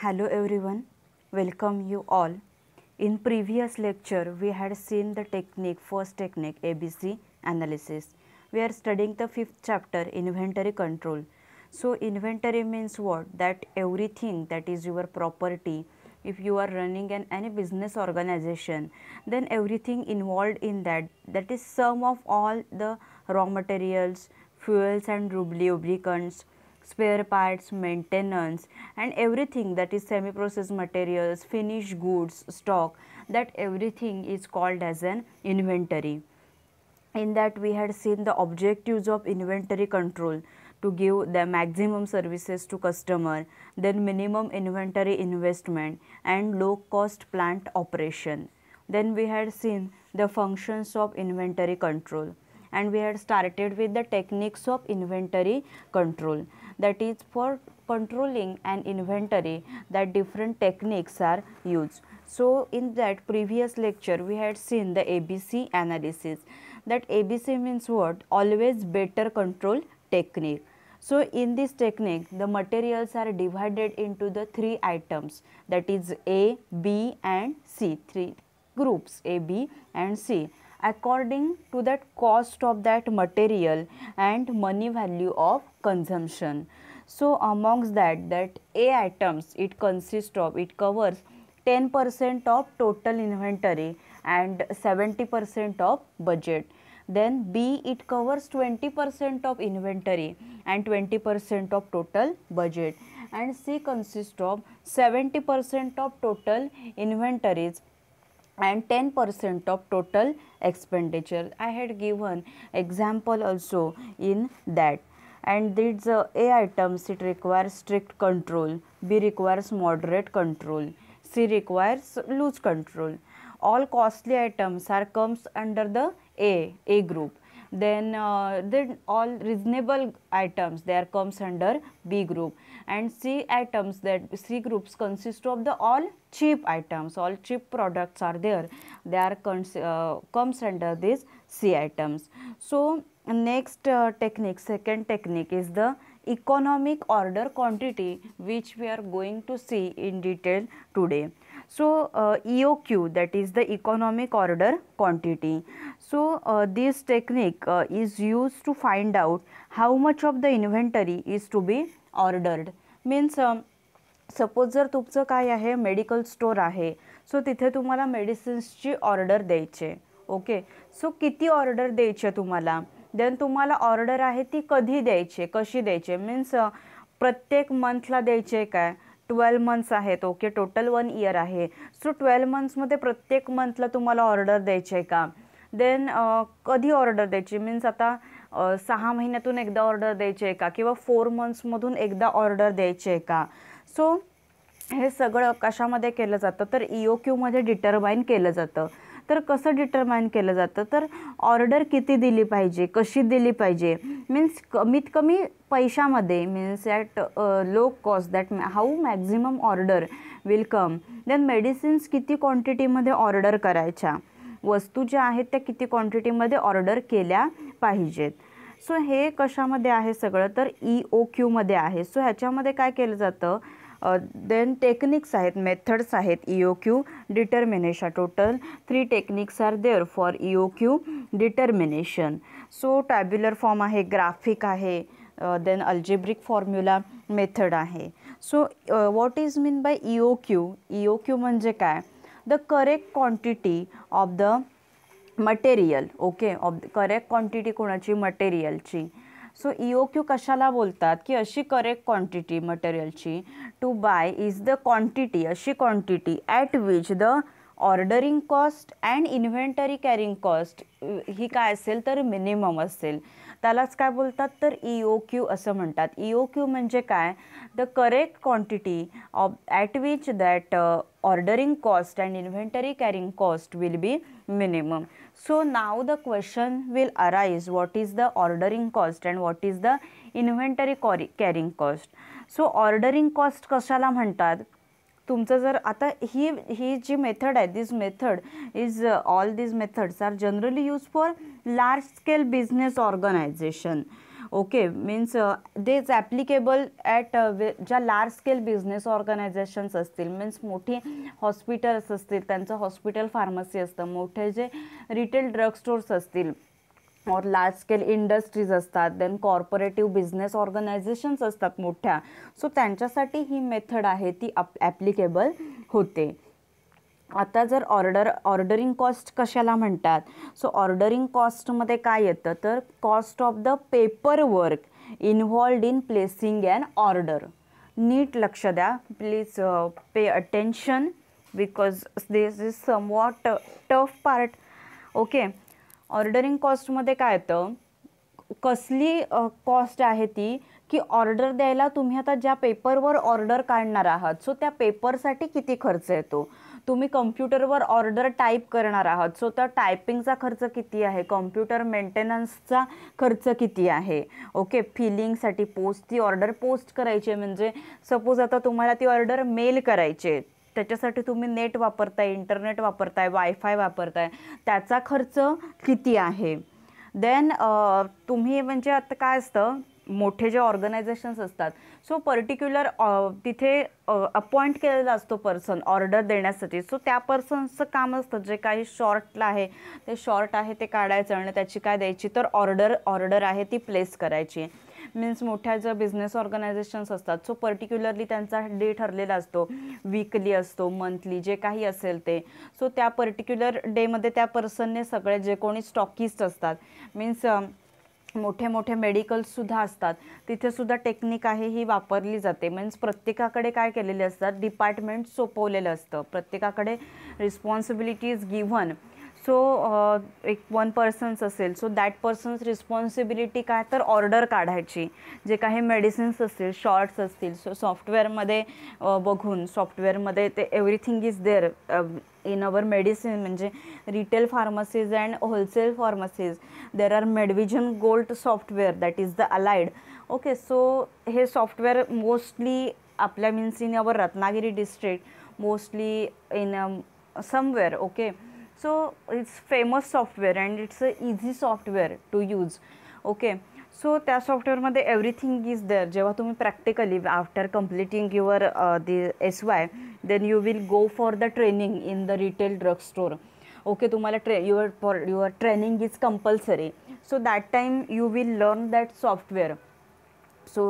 Hello everyone, welcome you all. In previous lecture, we had seen the technique, first technique ABC analysis. We are studying the fifth chapter, inventory control. So, inventory means what? That everything that is your property, if you are running an any business organization, then everything involved in that, that is sum of all the raw materials, fuels and lubricants, spare parts, maintenance and everything that is semi-processed materials, finished goods, stock that everything is called as an inventory. In that we had seen the objectives of inventory control to give the maximum services to customer, then minimum inventory investment and low cost plant operation. Then we had seen the functions of inventory control and we had started with the techniques of inventory control that is for controlling an inventory that different techniques are used. So, in that previous lecture we had seen the ABC analysis that ABC means what always better control technique. So, in this technique the materials are divided into the three items that is A, B and C, three groups A, B and C according to that cost of that material and money value of consumption. So, amongst that that A items it consists of it covers 10 percent of total inventory and 70 percent of budget. Then B it covers 20 percent of inventory and 20 percent of total budget and C consists of 70 percent of total inventories and 10 percent of total expenditure. I had given example also in that and these uh, A items it requires strict control, B requires moderate control, C requires loose control. All costly items are comes under the A, A group. Then, uh, then all reasonable items there comes under B group and C items that C groups consist of the all cheap items all cheap products are there they are uh, comes under this C items. So next uh, technique second technique is the economic order quantity which we are going to see in detail today. So, uh, EOQ that is the economic order quantity. So, uh, this technique uh, is used to find out how much of the inventory is to be ordered means suppose जर तुमचं काय आहे medical store आहे so तिथे तुम्हाला मेडिसिन्सची order द्यायचे okay so किती ऑर्डर द्यायचे तुम्हाला देन तुम्हाला ऑर्डर आहे ती कधी द्यायची कशी द्यायची मीन्स uh, प्रत्येक मंथला द्यायचे काय ट्वेल्व मंथ्स आहेत ओके टोटल वन इयर आहे सो ट्वेल्व मंथ्समध्ये प्रत्येक मंथला तुम्हाला ऑर्डर द्यायची आहे का देन uh, कधी ऑर्डर द्यायची मीन्स आता सहा महिन्यातून एकदा ऑर्डर द्यायची आहे का किंवा फोर मंथ्समधून एकदा ऑर्डर द्यायची आहे का सो हे सगळं कशामध्ये केलं जातं तर ओ क्यूमध्ये डिटरमाईन केलं जातं तर कसं डिटरमाईन केलं जातं तर ऑर्डर किती दिली पाहिजे कशी दिली पाहिजे मीन्स कमीत कमी पैशामध्ये means at low cost that how maximum order will come then medicines किती क्वांटिटीमध्ये ऑर्डर करायच्या वस्तू ज्या आहेत त्या किती क्वांटिटीमध्ये ऑर्डर केल्या पाहिजेत सो हे कशामध्ये आहे सगळं तर ई e ओ क्यूमध्ये आहे सो ह्याच्यामध्ये काय केलं जातं देन टेक्निक्स आहेत मेथड्स आहेत E O Q determination total three techniques are there for E O Q determination so tabular form आहे ग्राफिक आहे देन अल्जेब्रिक फॉर्म्युला मेथड आहे so what is mean by E O Q E O Q म्हणजे काय the correct quantity of the material okay of correct quantity कोणाची मटेरियलची so E Q कशाला बोलतात की अशी करेक्ट क्वांटिटी मटेरियलची to buy is the quantity अशी quantity at which the ordering cost and inventory carrying cost ही काय असेल तर मिनिमम असेल त्यालाच काय बोलतात तर ओ e क्यू असं म्हणतात ओ e क्यू म्हणजे काय the correct quantity of at which that ordering cost and inventory carrying cost will be minimum so now the question will arise what is the ordering cost and what is the inventory carry carrying cost so ordering cost कशाला म्हणतात तुमचं जर आता ही ही जी method आहे this method is all this methods are generally use for large scale business organisation okay means these applicable at ज्या large scale business organisations असतील मीन्स मोठी हॉस्पिटल्स असतील त्यांचं हॉस्पिटल फार्मसी असतं मोठे जे रिटेल ड्रग स्टोर्स असतील और लार्ज स्केल इंडस्ट्रीज असतात देन कॉर्पोरेटिव्ह बिझनेस ऑर्गनायझेशन्स असतात मोठ्या सो त्यांच्यासाठी ही मेथड आहे ती अप ॲप्लिकेबल होते आता जर ऑर्डर ऑर्डरिंग कॉस्ट कशाला म्हणतात सो ऑर्डरिंग कॉस्टमध्ये काय येतं तर cost of the paper work involved in placing and order नीट लक्ष द्या please pay attention because this is somewhat tough part okay ऑर्डरिंग कॉस्टमध्ये काय येतं कसली कॉस्ट आहे ती की ऑर्डर द्यायला तुम्ही आता ज्या पेपरवर ऑर्डर काढणार आहात सो त्या पेपरसाठी किती खर्च येतो तुम्ही कम्प्युटरवर ऑर्डर टाईप करणार आहात सो त्या टायपिंगचा खर्च किती आहे कॉम्प्युटर मेंटेनन्सचा खर्च किती आहे ओके फिलिंगसाठी पोस्ट ती ऑर्डर पोस्ट करायची म्हणजे सपोज आता तुम्हाला ती ऑर्डर मेल करायची त्याच्यासाठी तुम्ही नेट वापरताय इंटरनेट वापरताय वायफाय वापरताय त्याचा खर्च किती आहे देन तुम्ही म्हणजे आता काय असतं मोठे जे ऑर्गनायझेशन्स असतात सो पर्टिक्युलर तिथे अपॉइंट केलेला असतो पर्सन ऑर्डर देण्यासाठी सो त्या पर्सनचं काम असतं जे काही शॉर्टला आहे ते शॉर्ट आहे ते काढायचं आणि त्याची काय द्यायची तर ऑर्डर ऑर्डर आहे ती प्लेस करायची मीन्स मोठ्या ज्या बिझनेस ऑर्गनायझेशन्स असतात सो पर्टिक्युलरली त्यांचा डे ठरलेला असतो वीकली असतो मंथली जे काही असेल ते सो त्या पर्टिक्युलर डेमध्ये त्या पर्सनने सगळे जे कोणी स्टॉकिस्ट असतात मीन्स मोठे मोठे सुद्धा असतात तिथेसुद्धा टेक्निक आहे ही वापरली जाते मीन्स प्रत्येकाकडे काय केलेले असतात डिपार्टमेंट सोपवलेलं असतं प्रत्येकाकडे रिस्पॉन्सिबिलिटीज गिव्हन सो एक वन पर्सन्स असेल सो दॅट पर्सन्स रिस्पॉन्सिबिलिटी काय तर ऑर्डर काढायची जे काही मेडिसिन्स असतील शॉर्ट्स असतील सो सॉफ्टवेअरमध्ये बघून सॉफ्टवेअरमध्ये ते everything is there in our medicine म्हणजे retail pharmacies and wholesale pharmacies there are Medvision gold software that is the allied okay so हे सॉफ्टवेअर मोस्टली आपल्या means in our Ratnagiri district mostly in somewhere okay so it's famous software and it's a easy software to use okay so त्या सॉफ्टवेअरमध्ये everything is there जेव्हा तुम्ही practically after completing your D S Y then you will go for the training in the retail drug store okay तुम्हाला ट्रे your for your training is compulsory so that time you will learn that software so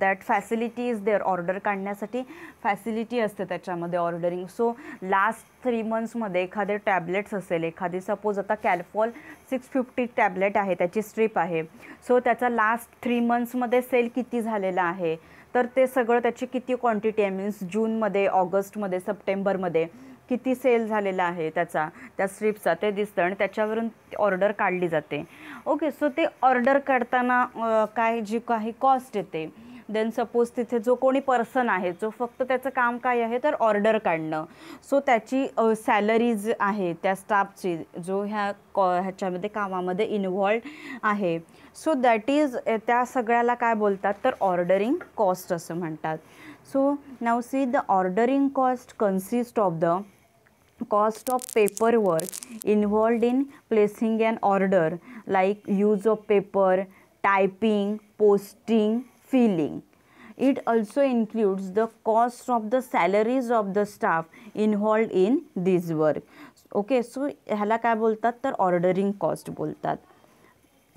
that facility is there order काढण्यासाठी facility असते त्याच्यामध्ये ordering so last three मंथ्समध्ये एखादे tablets असेल एखादी suppose आता कॅल्फॉल सिक्स फिफ्टी टॅबलेट आहे त्याची स्ट्रीप आहे सो त्याचा लास्ट थ्री मंथ्समध्ये सेल किती झालेला आहे तर ते सगळं त्याची किती क्वांटिटी आहे मीन्स जूनमध्ये ऑगस्टमध्ये सप्टेंबरमध्ये किती सेल झालेला आहे त्याचा त्या स्ट्रीपचा ते दिसतं आणि त्याच्यावरून ऑर्डर काढली जाते ओके सो ते ऑर्डर काढताना काय जी काही कॉस्ट येते देन सपोज तिथे जो कोणी पर्सन आहे जो फक्त त्याचं काम काय आहे तर ऑर्डर काढणं सो त्याची सॅलरीज आहे त्या स्टाफची जो ह्या कॉ ह्याच्यामध्ये कामामध्ये इन्व्हॉल्ड आहे सो दॅट इज त्या सगळ्याला काय बोलतात तर ऑर्डरिंग कॉस्ट असं म्हणतात so now see the ordering cost consist of the cost of paper work involved in placing and order like use of paper typing posting filling it also includes the cost of the salaries of the staff involved in this work okay so ह्याला काय बोलतात तर ordering cost बोलतात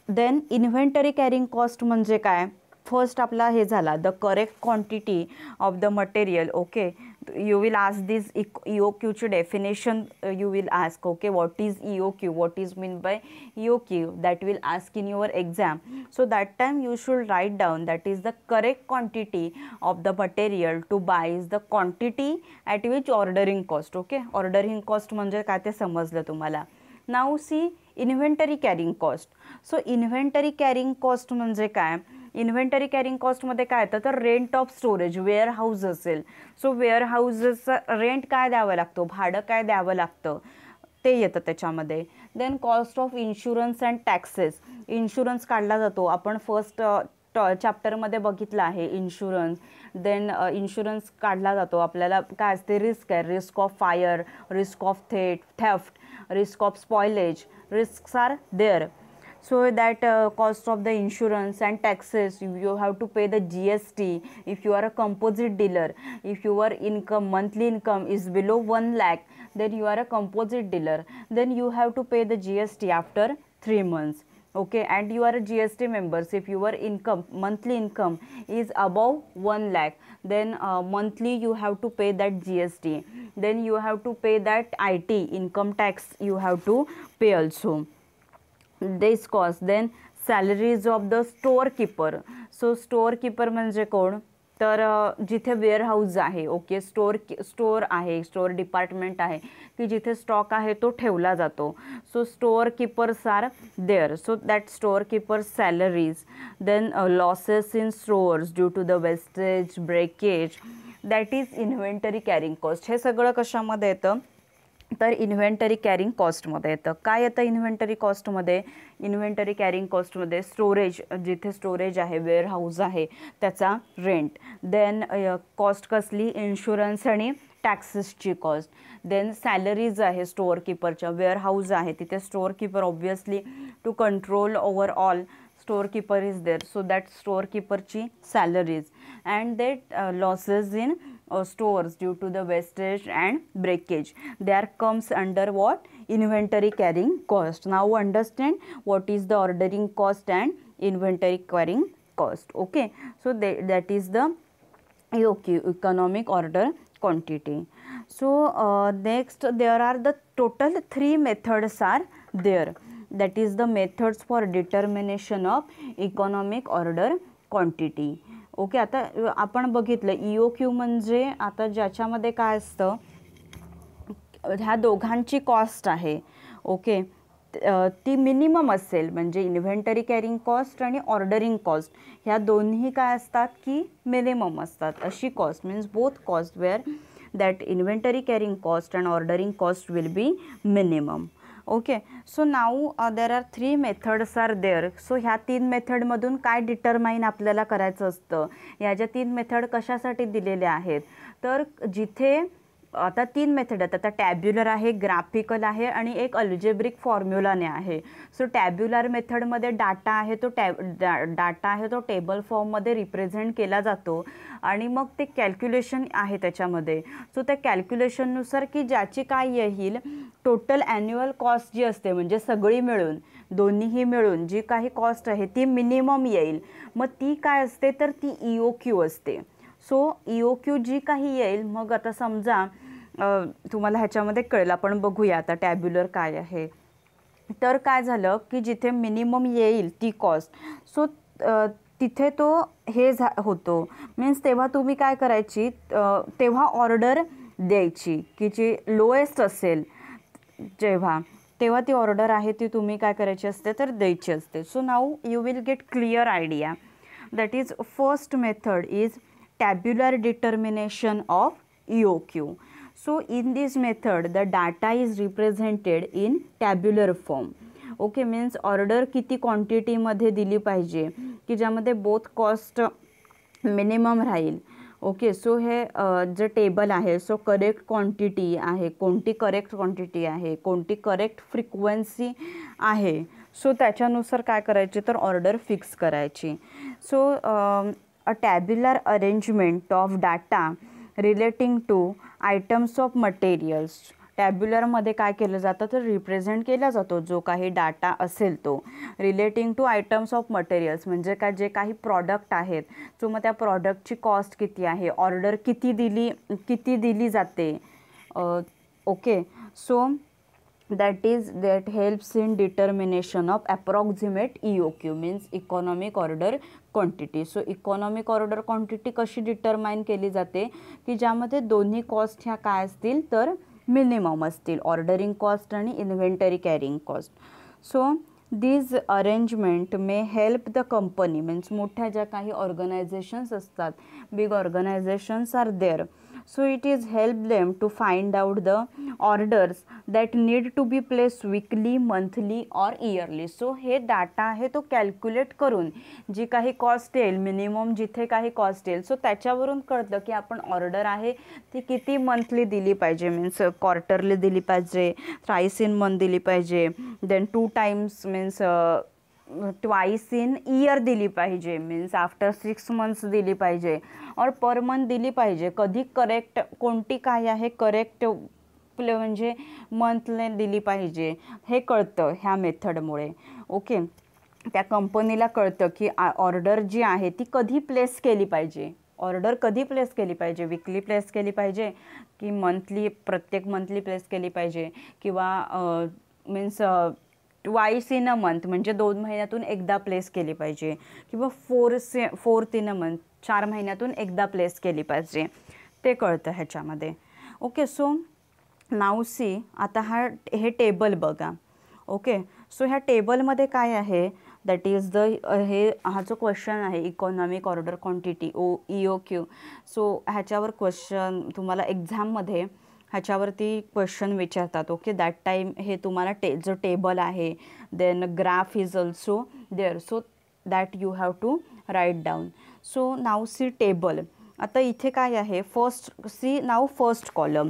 then inventory carrying cost म्हणजे काय first आपला हे झाला the correct quantity of the material okay you will ask this EOQ to definition uh, you will ask okay what is EOQ what is mean by EOQ that will ask in your exam so that time you should write down that is the correct quantity of the material to buy is the quantity at which ordering cost okay ordering cost manja काय ते समजलं Now, see, inventory carrying cost. So, inventory carrying cost manja म्हणजे inventory carrying कॉस्टमध्ये काय येतं तर rent of storage warehouse असेल so where rent काय द्यावं लागतं भाडं काय द्यावं लागतं ते येतं त्याच्यामध्ये then cost of insurance and taxes insurance काढला जातो आपण फर्स्ट टॉ चॅप्टरमध्ये बघितलं आहे इन्शुरन्स देन इन्शुरन्स काढला जातो आपल्याला काय असते रिस्क आहे risk of fire risk of थेट theft risk of spoilage risk are there so that uh, cost of the insurance and taxes you, have to pay the gst if you are a composite dealer if your income monthly income is below 1 lakh then you are a composite dealer then you have to pay the gst after 3 months okay and you are a gst members if your income monthly income is above 1 lakh then uh, monthly you have to pay that gst then you have to pay that it income tax you have to pay also the cost then salaries of the store keeper so store keeper म्हणजे कोण तर जिथे warehouse आहे okay store store आहे store department आहे की जिथे stock आहे तो ठेवला जातो so store keepers are there so that store keeper salaries then losses in stores due to the wastage breakage that is inventory carrying cost हे सगळं कशामध्ये येतं तर इन्व्हेंटरी कॅरिंग कॉस्टमध्ये येतं काय येतं इन्व्हेंटरी कॉस्टमध्ये इन्व्हेंटरी कॅरिंग कॉस्टमध्ये स्टोरेज जिथे स्टोरेज आहे वेअरहाऊस आहे त्याचा रेंट देन कॉस्ट कसली इन्शुरन्स आणि टॅक्सेसची कॉस्ट देन सॅलरीज आहे स्टोअर किपरच्या वेअरहाऊस आहे तिथे store keeper obviously to control overall store keeper is there so that store किपरची salaries and that losses in uh, stores due to the wastage and breakage there comes under what inventory carrying cost now understand what is the ordering cost and inventory carrying cost okay so they, that is the economic order quantity so uh, next there are the total three methods are there that is the methods for determination of economic order quantity okay आता आपण बघितलं E O Q म्हणजे आता ज्याच्यामध्ये काय असतं ह्या दोघांची कॉस्ट आहे ओके ती मिनिमम असेल म्हणजे इन्व्हेंटरी कॅरिंग कॉस्ट आणि ऑर्डरिंग कॉस्ट ह्या दोन्ही काय असतात की मिनिमम असतात अशी cost means both cost where that inventory carrying cost and ordering cost will be minimum okay so now there are three methods are there so ह्या तीन मेथडमधून काय डिटरमाईन आपल्याला करायचं असतं ह्या ज्या तीन मेथड कशासाठी दिलेल्या आहेत तर जिथे आता तीन मेथड आहेत आता टॅब्युलर आहे ग्राफिकल आहे आणि एक अल्जेब्रिक फॉर्म्युलाने आहे सो टॅब्युलर मेथडमध्ये डाटा आहे तो टॅब डा डाटा आहे तो टेबल फॉर्ममध्ये रिप्रेझेंट केला जातो आणि मग ते कॅल्क्युलेशन आहे त्याच्यामध्ये सो त्या कॅल्क्युलेशननुसार की ज्याची काय येईल टोटल ॲन्युअल कॉस्ट जी असते म्हणजे सगळी मिळून दोन्हीही मिळून जी काही कॉस्ट आहे ती मिनिमम येईल मग ती काय असते तर ती ईओ e क्यू असते सो ईओ क्यू जी काही येईल मग आता समजा तुम्हाला ह्याच्यामध्ये कळेल आपण बघूया आता टॅब्युलर काय आहे तर काय झालं की जिथे मिनिमम येईल ती कॉस्ट सो तिथे तो हे झा होतो मीन्स तेव्हा तुम्ही काय करायची तेव्हा ऑर्डर द्यायची की जी लोएस्ट असेल जेव्हा तेव्हा ती ऑर्डर आहे ती तुम्ही काय करायची असते तर द्यायची असते so now you will get clear idea that is first method is tabular determination of Q so in this method the data is represented in tabular form okay means order किती क्वांटिटीमध्ये दिली पाहिजे की ज्यामध्ये बोथ कॉस्ट मिनिमम राहील okay so हे जे table आहे सो करेक्ट क्वांटिटी आहे कोणती करेक्ट क्वांटिटी आहे कोणती करेक्ट फ्रिक्वेन्सी आहे सो त्याच्यानुसार काय करायचे तर ऑर्डर फिक्स करायची so a tabular arrangement of data relating to items of materials टॅब्युलरमध्ये काय केलं जातं तर रिप्रेझेंट केला जातो जो काही डाटा असेल तो relating to items of materials म्हणजे काय जे काही प्रॉडक्ट आहेत सो मग त्या प्रॉडक्टची कॉस्ट किती आहे ऑर्डर किती दिली किती दिली जाते okay so that is that helps in determination of approximate E O Q means economic order quantity so economic order quantity कशी डिटरमाइन केली जाते की ज्यामध्ये दोन्ही कॉस्ट ह्या काय असतील तर मिनिमम असतील ऑर्डरिंग कॉस्ट आणि inventory carrying cost so these arrangement may help the company means मोठ्या ज्या काही ऑर्गनायझेशन्स असतात big organizations are there so it is help them to find out the orders that need to be place weekly monthly or yearly so हे data आहे तो calculate करून जी काही cost येईल मिनिमम जिथे काही कॉस्ट येईल सो त्याच्यावरून कळतं की आपण ऑर्डर आहे ती किती मंथली दिली पाहिजे मीन्स क्वार्टरली दिली पाहिजे थ्राईस इन मंथ दिली पाहिजे then two times means twice in year दिली पाहिजे मीन्स आफ्टर सिक्स मंथ्स दिली पाहिजे और पर मंथ दिली पाहिजे कधी करेक्ट कोणती काय आहे करेक्ट म्हणजे मंथने दिली पाहिजे हे कळतं ह्या मेथडमुळे ओके त्या कंपनीला कळतं की ऑर्डर जी आहे ती कधी प्लेस केली पाहिजे ऑर्डर कधी प्लेस केली पाहिजे विकली प्लेस केली पाहिजे की मंथली प्रत्येक मंथली प्लेस केली पाहिजे किंवा means twice in a month म्हणजे दोन महिन्यातून एकदा प्लेस केली पाहिजे किंवा four say fourth in a month चार महिन्यातून एकदा प्लेस केली पाहिजे ते कळतं ह्याच्यामध्ये ओके सो नाव सी आता हा हे टेबल बघा ओके सो ह्या टेबलमध्ये काय आहे दॅट इज द हे हा जो क्वेश्चन आहे economic order quantity O E O Q so ह्याच्यावर क्वेश्चन तुम्हाला एक्झाममध्ये ह्याच्यावरती क्वेश्चन विचारतात ओके दॅट टाईम हे तुम्हाला टे जो टेबल आहे then graph is also there so that you have to write down so now see table आता इथे काय आहे first see now first column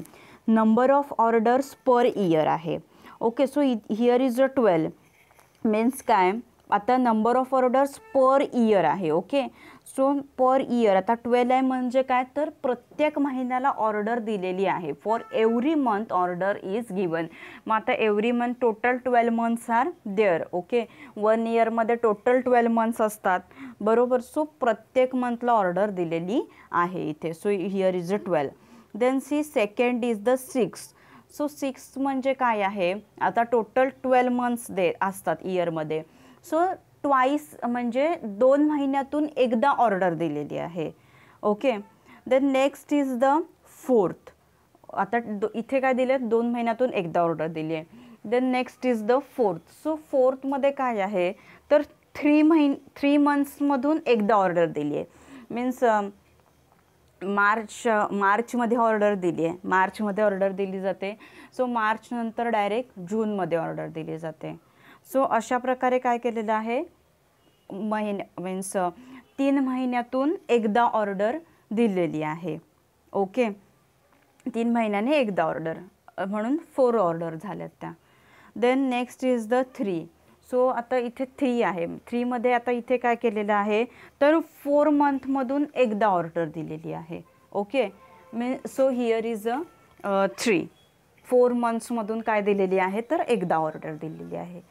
number of orders per year आहे okay so here is a twelve means काय आता number of orders per year आहे okay so per year आता twelve आहे म्हणजे काय तर प्रत्येक महिन्याला ऑर्डर दिलेली आहे for every month order is given मग आता every month total twelve months are there okay one इयरमध्ये टोटल ट्वेल्व मंथ्स असतात बरोबर सो प्रत्येक मंथला ऑर्डर दिलेली आहे इथे so here is a twelve then see second is the six so six म्हणजे काय आहे आता टोटल ट्वेल्व मंथ्स दे असतात इयरमध्ये सो ट्वाईस म्हणजे दोन महिन्यातून एकदा ऑर्डर दिलेली आहे okay then next is the fourth आता दो इथे काय दिले दोन महिन्यातून एकदा ऑर्डर दिली आहे then next is the fourth so फोर्थमध्ये काय आहे तर थ्री महिन थ्री मंथ्समधून एकदा ऑर्डर दिली आहे मीन्स मार्च मार्चमध्ये ऑर्डर दिली आहे मार्चमध्ये ऑर्डर दिली जाते सो मार्चनंतर डायरेक्ट जूनमध्ये ऑर्डर दिली जाते सो अशा प्रकारे काय केलेलं आहे महिन मीन्स तीन महिन्यातून एकदा ऑर्डर दिलेली आहे ओके तीन महिन्याने एकदा ऑर्डर म्हणून फोर ऑर्डर झाल्यात त्या then next is the three so आता इथे थ्री आहे थ्रीमध्ये आता इथे काय केलेलं आहे तर फोर मंथमधून एकदा ऑर्डर दिलेली आहे ओके मी so here is a three four मंथ्समधून काय दिलेली आहे तर एकदा ऑर्डर दिलेली आहे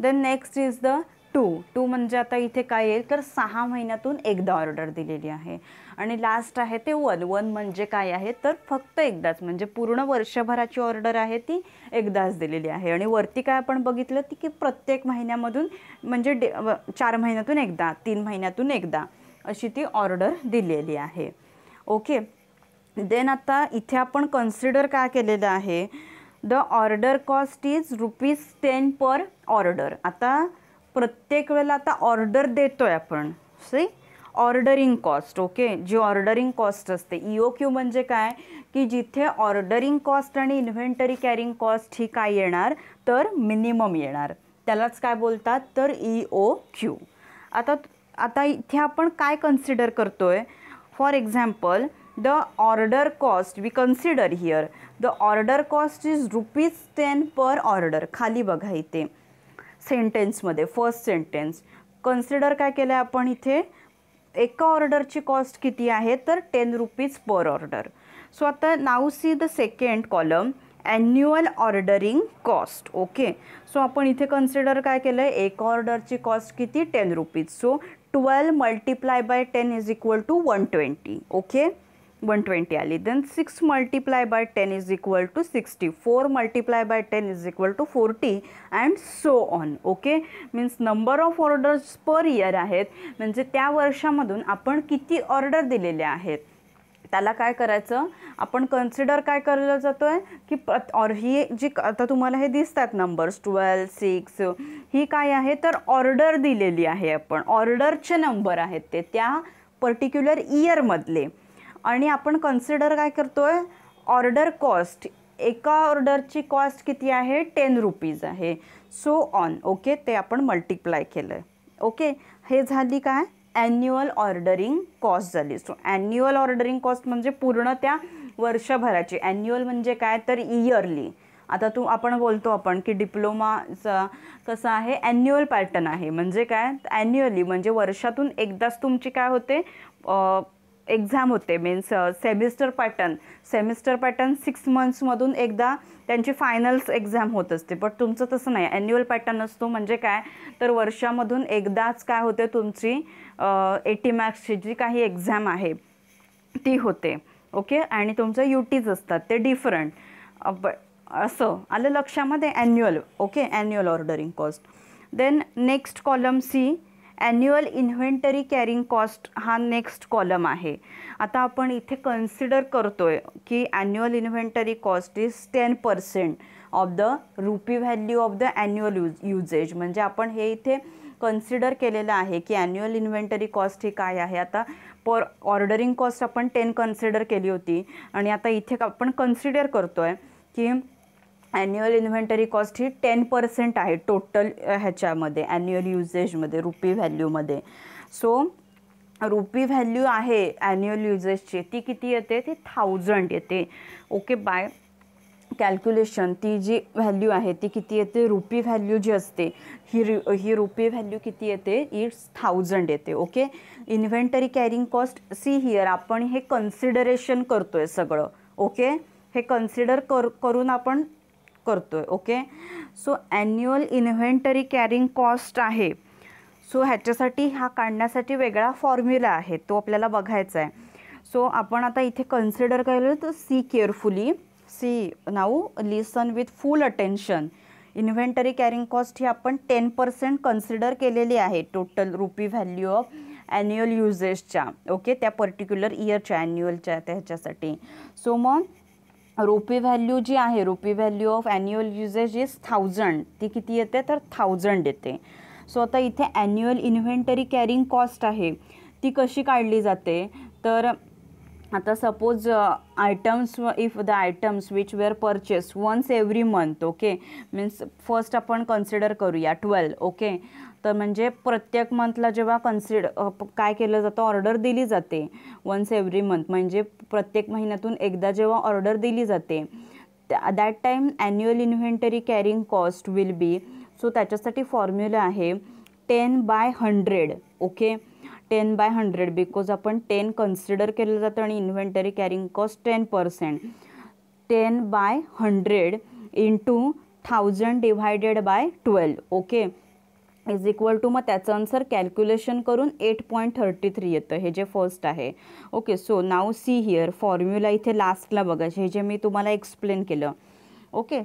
then next is the two two म्हणजे आता इथे काय येईल तर सहा महिन्यातून एकदा ऑर्डर दिलेली आहे आणि लास्ट आहे ते वन वन म्हणजे काय आहे तर फक्त एकदाच म्हणजे पूर्ण वर्षभराची ऑर्डर आहे ती एकदाच दिलेली आहे आणि वरती काय आपण बघितलं ती की प्रत्येक महिन्यामधून म्हणजे डे चार महिन्यातून एकदा तीन महिन्यातून एकदा अशी ती ऑर्डर दिलेली आहे ओके देन आता इथे आपण कन्सिडर काय केलेलं आहे the order cost is rupees ten per order आता प्रत्येक वेळेला आता ऑर्डर देतो आहे आपण सी ऑर्डरिंग कॉस्ट ओके जी ऑर्डरिंग कॉस्ट असते ओ e क्यू म्हणजे काय की जिथे ऑर्डरिंग कॉस्ट आणि इन्व्हेंटरी कॅरिंग कॉस्ट ही काय येणार तर मिनिमम येणार त्यालाच काय बोलतात तर ई ओ क्यू आता आता इथे आपण काय कन्सिडर करतो आहे for example the order cost we consider here the order cost is rupees ten per order खाली बघा इथे सेंटेन्समध्ये फर्स्ट सेंटेन्स कन्सिडर काय केलं आहे आपण इथे एका ऑर्डरची कॉस्ट किती आहे तर ten rupees per order so आता now see the second column annual ordering cost okay so आपण इथे कन्सिडर काय केलं आहे एका ऑर्डरची कॉस्ट किती ten rupees so twelve multiply by ten is equal to one twenty okay one twenty आली then six multiply by ten is equal to sixty four multiply by ten is equal to forty and so on okay means number of orders per year आहेत म्हणजे त्या वर्षामधून आपण किती order दिलेल्या आहेत त्याला काय करायचं आपण कन्सिडर काय केलं जातो आहे की ऑर ही जी आता तुम्हाला हे दिसतात नंबर्स ट्वेल्व सिक्स ही काय आहे तर ऑर्डर दिलेली आहे आपण ऑर्डरचे नंबर आहेत ते त्या पर्टिक्युलर इयरमधले आणि आपण कन्सिडर काय करतो आहे ऑर्डर कॉस्ट एका ऑर्डरची कॉस्ट किती आहे टेन रुपीज आहे सो ऑन ओके ते आपण मल्टिप्लाय केलं आहे ओके हे झाली काय ॲन्युअल ऑर्डरिंग कॉस्ट झाली सो ॲन्युअल ऑर्डरिंग कॉस्ट म्हणजे पूर्ण त्या वर्षभराची ॲन्युअल म्हणजे काय तर इयरली आता तू आपण बोलतो आपण की डिप्लोमाचा कसं आहे ॲन्युअल पॅटर्न आहे म्हणजे काय ॲन्युअली म्हणजे वर्षातून एकदाच तुमची काय होते एक्झाम होते means semester pattern semester pattern six मंथ्समधून एकदा त्यांची फायनल्स एक्झाम होत असते पण तुमचं तसं नाही ॲन्युअल पॅटर्न असतो म्हणजे काय तर वर्षामधून एकदाच काय होते तुमची एटी मार्क्सची जी काही एक्झाम आहे ती होते ओके आणि तुमचं युटीज असतात ते डिफरंट ब असं आलं लक्षामध्ये annual okay annual ordering cost then next column see annual inventory carrying cost हा नेक्स्ट कॉलम आहे आता आपण इथे कन्सिडर करतो आहे की annual inventory cost is ten percent of the rupee value of the annual use usages म्हणजे आपण हे इथे कन्सिडर केलेलं आहे की ॲन्युअल इन्व्हेंटरी कॉस्ट ही काय आहे आता पर ऑर्डरिंग कॉस्ट आपण टेन कन्सिडर केली होती आणि आता इथे आपण कन्सिडर करतो आहे की ॲन्युअल इन्व्हेंटरी कॉस्ट ही टेन पर्सेंट आहे टोटल ह्याच्यामध्ये ॲन्युअल युजेजमध्ये रुपी व्हॅल्यूमध्ये सो रुपी व्हॅल्यू आहे ॲन्युअल युजेजची ती किती येते ती थाउजंड येते ओके बाय कॅल्क्युलेशन ती जी व्हॅल्यू आहे ती किती येते रुपी व्हॅल्यू जी असते ही रु ही रुपी व्हॅल्यू किती येते इट्स थाउजंड येते okay inventory carrying cost see here आपण हे कन्सिडरेशन करतो आहे सगळं ओके हे कन्सिडर कर करून आपण करतो आहे okay so annual inventory carrying cost आहे सो ह्याच्यासाठी हा काढण्यासाठी वेगळा फॉर्म्युला आहे तो आपल्याला बघायचा आहे सो आपण आता इथे कन्सिडर केलं तर see carefully see now listen with full attention inventory carrying cost ही आपण टेन पर्सेंट कन्सिडर केलेली आहे total rupee value of annual युजेसच्या ओके त्या पर्टिक्युलर इयरच्या ॲन्युअलच्या त्याच्यासाठी सो मग रुपी व्हॅल्यू जी आहे rupee value of annual usages is thousand ती किती येते तर थाउजंड येते सो आता इथे ॲन्युअल इन्व्हेंटरी कॅरिंग कॉस्ट आहे ती कशी काढली जाते तर आता suppose items if the items which were purchase once every month okay means first आपण कन्सिडर करूया ट्वेल्व ओके तर म्हणजे प्रत्येक मंथला जेव्हा कन्सिड काय केलं जातं ऑर्डर दिली जाते वन्स एव्हरी मंथ म्हणजे प्रत्येक महिन्यातून एकदा जेव्हा ऑर्डर दिली जाते त्या that time annual inventory carrying cost will be so त्याच्यासाठी फॉर्म्युला आहे ten by hundred okay ten by hundred because आपण टेन कन्सिडर केलं जातं आणि inventory carrying cost ten percent ten by hundred into thousand divided by twelve okay is equal to मग त्याचं answer calculation करून eight point thirty three येतं हे जे फर्स्ट आहे okay so now see here formula इथे लास्टला बघायचे हे जे मी तुम्हाला एक्सप्लेन केलं okay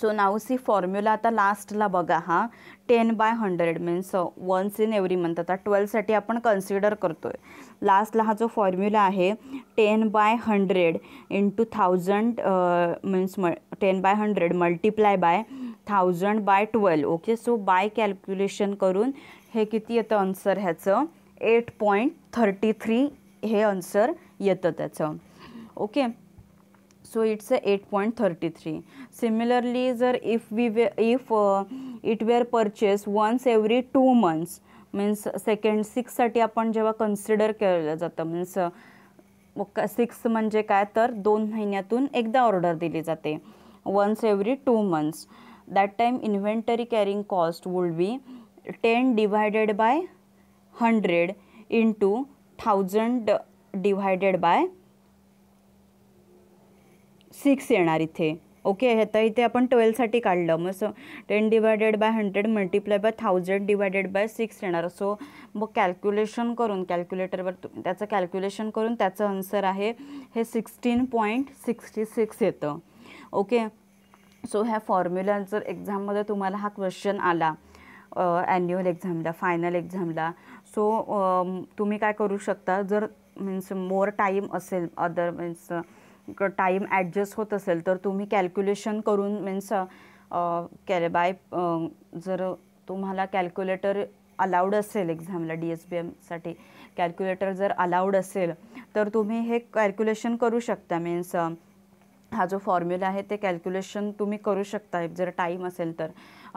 so now see formula आता लास्टला बघा हा ten by hundred means once in every month आता ट्वेल्थसाठी आपण कन्सिडर करतो आहे लास्टला हा जो फॉर्म्युला आहे ten by hundred into thousand means म ten by hundred multiply by thousand by twelve okay so by calculation करून हे किती येतं आन्सर ह्याचं एट पॉईंट थर्टी थ्री हे आन्सर येतं त्याचं okay so it's a eight point thirty three similarly जर if we way if it were purchase once every two months means second सिक्ससाठी आपण जेव्हा कन्सिडर केलं जातं मीन्स सिक्स uh, म्हणजे काय तर दोन महिन्यातून एकदा ऑर्डर दिली जाते once every two months that time inventory carrying cost would be 10 divided by 100 into 1000 divided by 6 येणार इथे ओके हे तर इथे आपण ट्वेल्थसाठी काढलं मग so ten divided by hundred multiply by thousand divided by six येणार सो मग कॅल्क्युलेशन करून कॅल्क्युलेटरवर त्याचं कॅल्क्युलेशन करून त्याचं आन्सर आहे हे सिक्स्टीन पॉईंट सिक्स्टी सिक्स येतं ओके सो ह्या फॉर्म्युला जर एक्झाममध्ये तुम्हाला हा क्वेश्चन आला ॲन्युअल एक्झामला फायनल एक्झामला सो तुम्ही काय करू शकता जर मीन्स मोर टाईम असेल अदर मीन्स टाईम ॲडजस्ट होत असेल तर तुम्ही कॅल्क्युलेशन करून मीन्स कॅल बाय जर तुम्हाला कॅल्क्युलेटर अलाउड असेल एक्झामला डी एस बी एमसाठी कॅल्क्युलेटर जर अलाउड असेल तर तुम्ही हे कॅल्क्युलेशन करू शकता मीन्स हा जो फॉर्म्युला आहे ते कॅल्क्युलेशन तुम्ही करू शकता जर टाईम असेल तर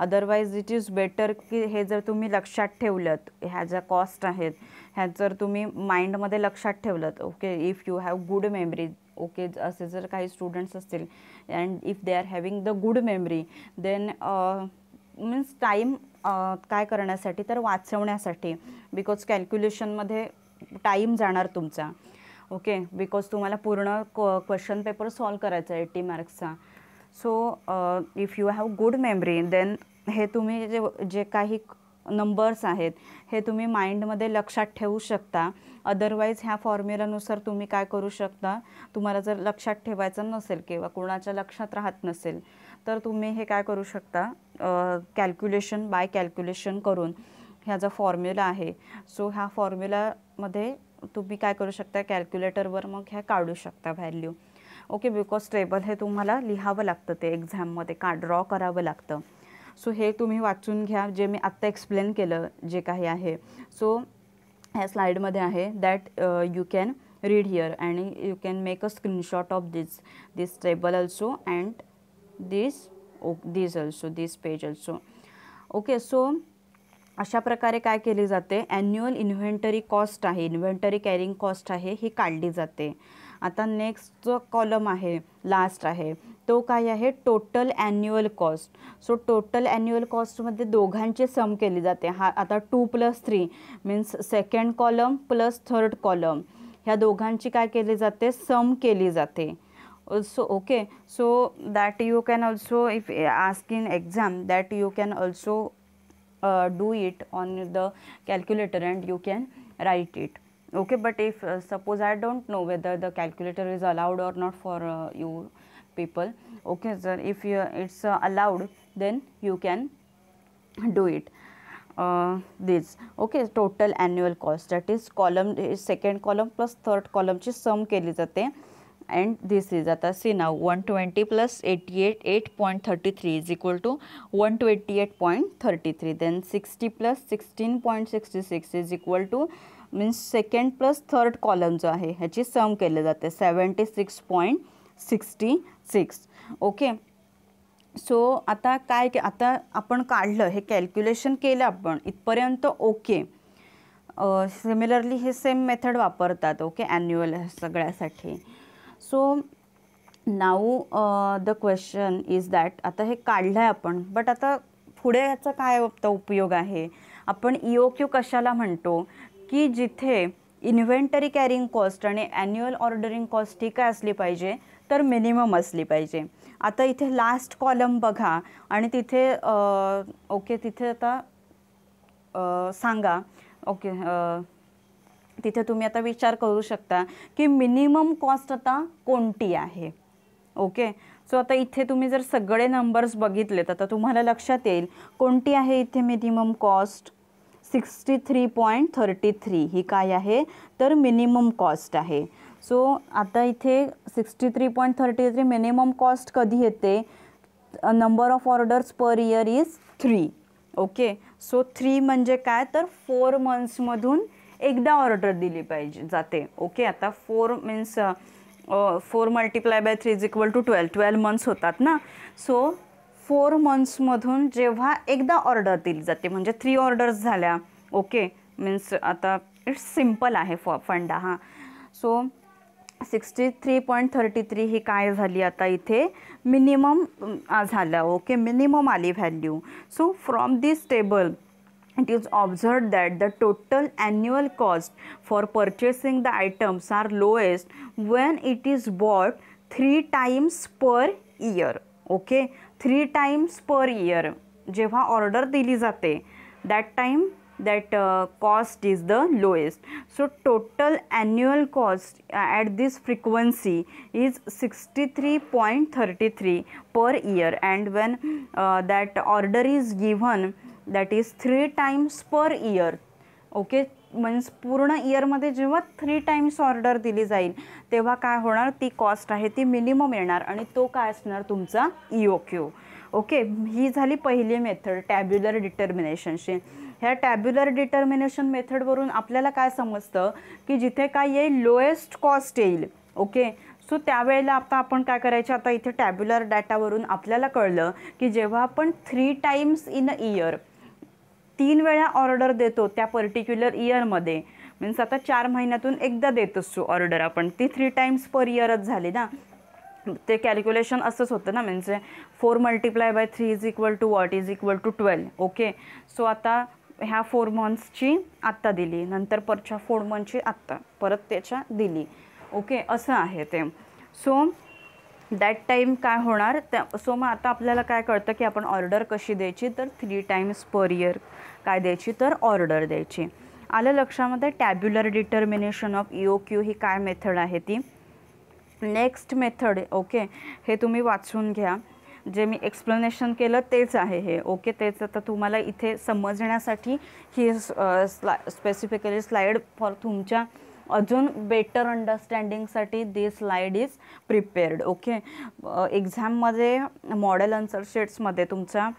अदरवाईज इट इज बेटर की हे जर तुम्ही लक्षात ठेवलं ह्या ज्या कॉस्ट आहेत ह्या जर तुम्ही माइंडमध्ये लक्षात ठेवलं okay if you have good memory okay असे जर काही स्टुडंट्स असतील and if they are having the good memory then means time काय करण्यासाठी तर वाचवण्यासाठी बिकॉज कॅल्क्युलेशनमध्ये टाईम जाणार तुमचा ओके बिकॉज तुम्हाला पूर्ण क्वेश्चन पेपर सॉल्व करायचा आहे एट्टी मार्क्सचा so if you have good memory then हे तुम्ही जे जे काही नंबर्स आहेत हे तुम्ही माइंडमध्ये लक्षात ठेवू शकता अदरवाईज ह्या फॉर्म्युलानुसार तुम्ही काय करू शकता तुम्हाला जर लक्षात ठेवायचं नसेल किंवा कोणाच्या लक्षात राहत नसेल तर तुम्ही हे काय करू शकता कॅल्क्युलेशन बाय कॅल्क्युलेशन करून ह्या जो फॉर्म्युला आहे सो ह्या फॉर्म्युलामध्ये तुम्ही काय करू शकता कॅल्क्युलेटरवर मग ह्या काढू शकता व्हॅल्यू ओके बिकॉज टेबल हे तुम्हाला लिहावं लागतं ते एक्झाममध्ये का ड्रॉ करावं लागतं सो हे तुम्ही वाचून घ्या जे मी आत्ता एक्सप्लेन केलं जे काही आहे सो ह्या स्लाईडमध्ये आहे that you can read here and you can make a screenshot of this this table also and this oh this also this page also okay so अशा प्रकारे काय केली जाते ॲन्युअल इन्व्हेंटरी कॉस्ट आहे इन्व्हेंटरी कॅरिंग कॉस्ट आहे ही काढली जाते आता नेक्स्ट जो कॉलम आहे लास्ट आहे तो काय आहे total annual cost so total annual कॉस्टमध्ये दोघांची सम केली जाते हा आता two plus three means second column plus third column ह्या दोघांची काय केली जाते सम केली जाते so okay so that you can also if ask in exam that you can also uh, do it on the calculator and you can write it okay but if uh, suppose i don't know whether the calculator is allowed or not for uh, you people okay sir so if you, it's uh, allowed then you can do it uh, this okay total annual cost that is column second column plus third column ची sum and this is आता see now one twenty plus eighty eight eight point thirty three is equal to one twenty eight point thirty three then sixty plus sixteen point sixty six is equal to means second plus third column जो आहे ह्याची sum केले जाते seventy six point sixty six okay so आता काय आता आपण काढलं हे कॅल्क्युलेशन केलं आपण इथपर्यंत ओके सिमिलरली हे सेम मेथड वापरतात ओके ॲन्युअल सगळ्यासाठी so now the question is that आता हे काढलं आहे आपण बट आता पुढे याचा काय आता उपयोग आहे आपण ओ e क्यू कशाला म्हणतो की जिथे इन्व्हेंटरी कॅरिंग कॉस्ट आणि ॲन्युअल ऑर्डरिंग कॉस्ट ही काय असली पाहिजे तर मिनिमम असली पाहिजे आता इथे लास्ट कॉलम बघा आणि तिथे ओके uh, तिथे आता uh, सांगा ओके uh, तिथे तुम्ही आता विचार करू शकता की मिनिमम कॉस्ट आता कोणती आहे ओके सो आता इथे तुम्ही जर सगळे नंबर्स तर आता तुम्हाला लक्षात येईल कोणती आहे इथे minimum cost sixty three point thirty three ही काय आहे तर मिनिमम कॉस्ट आहे सो आता इथे sixty three point thirty three minimum cost कधी येते number of orders per year is three okay so three म्हणजे काय तर फोर मंथ्समधून एकदा ऑर्डर दिली पाहिजे जाते ओके आता four means four multiply by three is equal to twelve twelve months होतात ना सो फोर मंथ्समधून जेव्हा एकदा ऑर्डर दिली जाते म्हणजे थ्री ऑर्डर्स झाल्या ओके मीन्स आता इट्स सिम्पल आहे फॉ फंडा हा so sixty three point thirty three ही काय झाली आता इथे मिनिमम झालं ओके मिनिमम आली value so from this table it is observed that the total annual cost for purchasing the items are lowest when it is bought three times per year okay three times per year jeva order दिली जाते that time that uh, cost is the lowest so total annual cost uh, at this frequency is 63.33 per year and when uh, that order is given that is three times per year okay means पूर्ण इयरमध्ये जेव्हा three Times order दिली जाईल तेव्हा काय होणार ती cost आहे ती मिनिमम येणार आणि तो काय असणार तुमचा ओ क्यू ओके ही झाली पहिली मेथड टॅब्युलर डिटर्मिनेशनशी ह्या टॅब्युलर डिटर्मिनेशन मेथडवरून आपल्याला काय समजतं की जिथे काय येईल लोएस्ट कॉस्ट येईल ओके सो त्यावेळेला आता आपण काय करायचं आता इथे टॅब्युलर डाटावरून आपल्याला कळलं की जेव्हा आपण three times in a year तीन वेळा ऑर्डर देतो त्या पर्टिक्युलर इयरमध्ये मीन्स आता चार महिन्यातून एकदा देत असतो ऑर्डर आपण ती थ्री टाईम्स पर इयरच झाली ना ते कॅल्क्युलेशन असंच होतं ना म्हणजे four multiply by three is equal to what is equal to twelve okay so आता ह्या फोर मंथ्सची आत्ता दिली नंतर परच्या फोर मंथची आत्ता परत त्याच्या दिली ओके असं आहे ते सो दॅट टाईम काय होणार त्या सो मग आता आपल्याला काय कळतं की आपण ऑर्डर कशी द्यायची तर थ्री टाईम्स पर इयर काय द्यायची तर ऑर्डर द्यायची आलं लक्षामध्ये tabular determination of E Q ही काय मेथड आहे ती नेक्स्ट मेथड ओके हे तुम्ही वाचून घ्या जे मी एक्सप्लेनेशन केलं तेच आहे हे ओके तेच आता तुम्हाला इथे समजण्यासाठी ही स्ला स्पेसिफिकली स्लाईड फॉर तुमच्या अजून बेटर अंडरस्टँडिंगसाठी this slide is prepared okay एक्झाममध्ये मॉडेल आन्सर शेट्समध्ये तुमचा